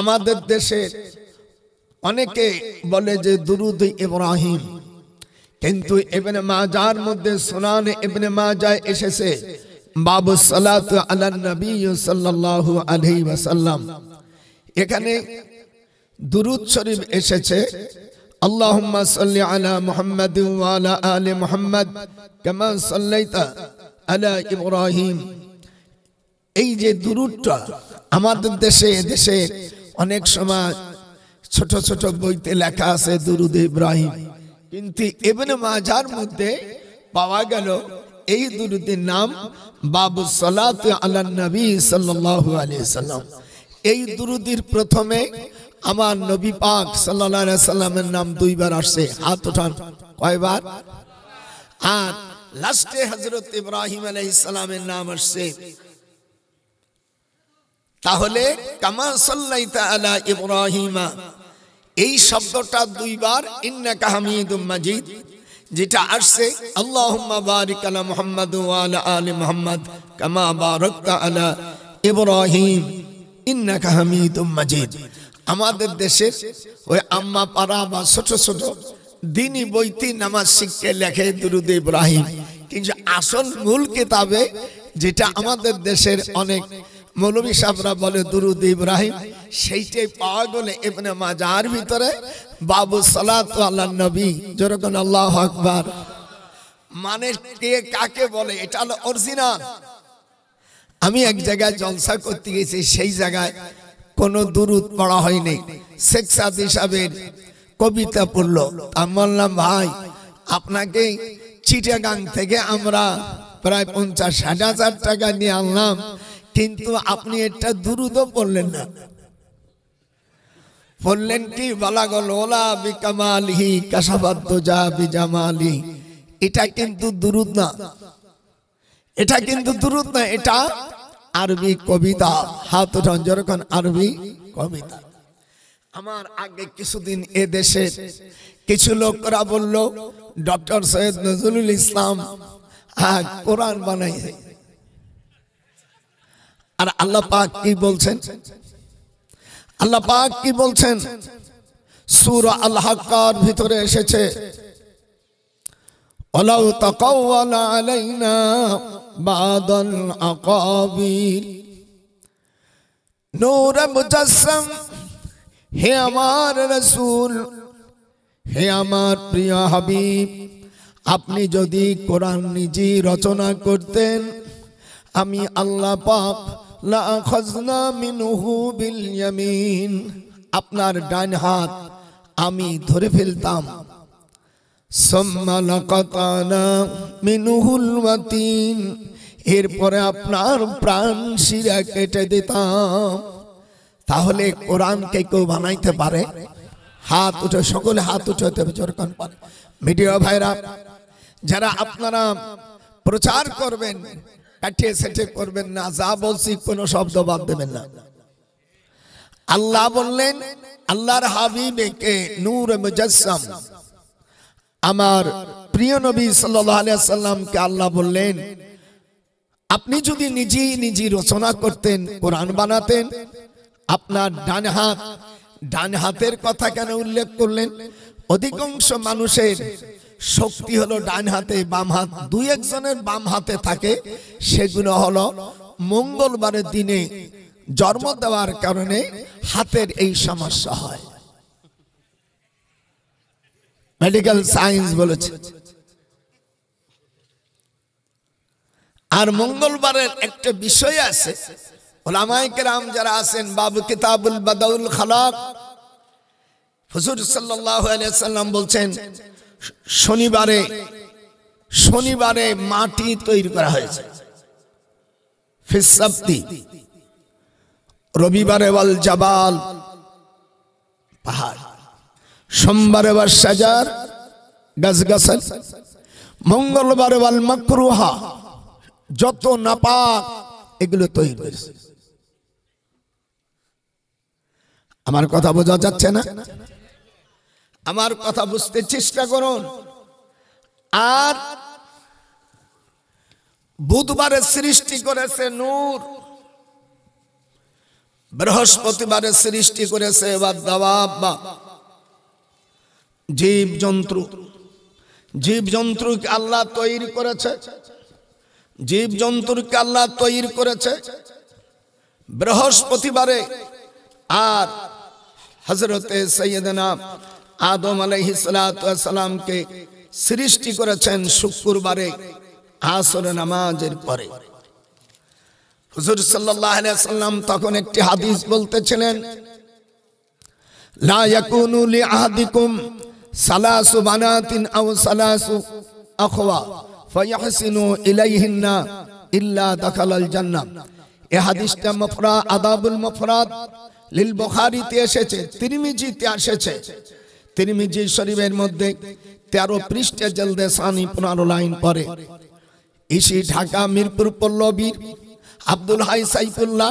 আমাদের দেশে অনেকে বলে যে দুরুদ ইব্রাহিম কিন্তু এবনে যার মধ্যে সোনান এবনে যায় এসেছে বাবু সালাত আলান নবী সাল্লাল্লাহু আলাইহি ওয়াসাল্লাম এখানে দুরুদ শরীফ এসেছে আল্লাহুম্মা সাল্লি আলা মুহাম্মাদ ওয়া আলা আলি মুহাম্মাদ কামা সাল্লাইতা আলা ইব্রাহিম এই যে দুরুদটা আমাদের দেশে দেশে অনেক সময় ছোট ছোট বইতে লেখা আছে দুরুদ ইব্রাহিম কিন্তু এমনি মাজার মধ্যে পাওয়া গেল এই দুরুদের নাম বাবু সালাত আল্লাহ নবী সাল্লাহ সাল্লাম এই দুরুদির প্রথমে আমার নবী পাক সাল্লা সাল্লামের নাম দুইবার আসছে হাত ওঠান কয়বার আর লাস্টে হজরত ইব্রাহিম আলাই নাম আসছে তাহলে কামা সাল্লাইতা আলা ইব্রাহিমা এই শব্দটা দুইবার ইন্না কাহামিদুম মাজিদ যেটা আসছে আল্লাহুম্মা বারিক আলা মুহাম্মদ ওয়া আলা আলি মুহাম্মদ কামা বারাকতা আলা ইব্রাহিম ইন্নাকা হামিদুম মাজিদ আমাদের দেশের ওই আম্মা পাড়া বা ছোট ছোট দিনই বইতি নামাজ শিখতে লেখে দুরুদ ইব্রাহিম কিন্তু আসল মূল কিতাবে যেটা আমাদের দেশের অনেক মৌলবী সাহরা বলে দুরুদ ইব্রাহিম সেইটাই পাওয়া গেলে এমনি মাজার ভিতরে বাবু সালাত আল্লাহ নবী যেরকম আল্লাহ আকবর মানে কে কাকে বলে এটা হলো অরিজিনাল আমি এক জায়গায় জলসা করতে গেছি সেই জায়গায় কোনো দুরুদ পড়া হয়নি শেখ সাদি কবিতা পড়ল তা বললাম ভাই আপনাকে চিটাগাং থেকে আমরা প্রায় পঞ্চাশ ষাট হাজার টাকা নিয়ে আনলাম কিন্তু আপনি এটা দুরুদ পড়লেন না বললেন কি বলা গল ওলা বিকামালি কাসাবাদ্য যা বিজামালি এটা কিন্তু দুরুদ না এটা কিন্তু দুরুদ না এটা আরবি কবিতা হাত রঞ্জরখন আরবি কবিতা আমার আগে কিছুদিন এ দেশে কিছু লোকরা বলল ডক্টর সৈয়দ নজরুল ইসলাম কোরআন বানাইছে আর আল্লাহ পাক কি বলছেন আল্লাহ পাক কি বলছেন সুর আল হাক্কার ভিতরে এসেছে ولو تقول علينا بعض الأقابيل হে আমার রসুল হে আমার প্রিয় হাবিব আপনি যদি কোরআন নিজে রচনা করতেন আমি আল্লাহ পাক আপনার ডান হাত আমি ধরে ফেলতাম এরপরে আপনার প্রাণ শিরা কেটে দিতাম তাহলে কে কেউ বানাইতে পারে হাত উঠে সকলে হাত উঠে মিডিয়া ভাইরা যারা আপনারা প্রচার করবেন কাটিয়ে সেটে করবেন না যা বলছি কোনো শব্দ বাদ দেবেন না আল্লাহ বললেন আল্লাহর হাবিবেকে নূর মুজাসসাম আমার প্রিয় নবী সাল্লাল্লাহু আলাইহি সাল্লামকে আল্লাহ বললেন আপনি যদি নিজেই নিজে রচনা করতেন কোরআন বানাতেন আপনার ডান হাত ডান হাতের কথা কেন উল্লেখ করলেন অধিকাংশ মানুষের শক্তি হলো ডান হাতে বাম হাত দুই একজনের বাম হাতে থাকে সেগুলো হলো মঙ্গলবারের দিনে জন্ম দেওয়ার কারণে হাতের এই সমস্যা হয় মেডিকেল সায়েন্স বলেছে আর মঙ্গলবারের একটা বিষয় আছে ওলামাইকেরাম যারা আছেন বাবু কিতাবুল বাদাউল খালাক হুজুর সাল্লাহ আলিয়া সাল্লাম বলছেন শনিবারে শনিবারে মাটি তৈরি করা হয়েছে রবিবারে বল জাবাল পাহাড় সোমবারে বল সাজার গাছগাছাল মঙ্গলবারে বল মকরুহা যত নাপাক এগুলো তৈরি হয়েছে আমার কথা বোঝা যাচ্ছে না আমার কথা বুঝতে চেষ্টা করুন আর বুধবারে সৃষ্টি করেছে নূর বৃহস্পতিবারে সৃষ্টি করেছে এবার বা জীব জন্তু জীব জন্তুকে আল্লাহ তৈরি করেছে জীব জন্তুকে আল্লাহ তৈরি করেছে বৃহস্পতিবারে আর হজরতে সৈয়দনা আদম আলাইহিসালামকে সৃষ্টি করেছেন শুক্রবারে আসর নামাজের পরে হুজুর সাল্লাহ সাল্লাম তখন একটি হাদিস বলতেছিলেন লা ইয়াকুনু লি আহাদিকুম সালাসু বানাতিন আও সালাসু আখওয়া ফায়াহসিনু ইলাইহিন্না ইল্লা দাখালাল এই হাদিসটা মফরা আদাবুল মফরাদ লিল বুখারীতে এসেছে তিরমিজিতে এসেছে তিরমিজি শরীফের মধ্যে তেরো পৃষ্ঠে জলদে সানি পনেরো লাইন পরে ইসি ঢাকা মিরপুর পল্লবীর আব্দুল হাই সাইফুল্লাহ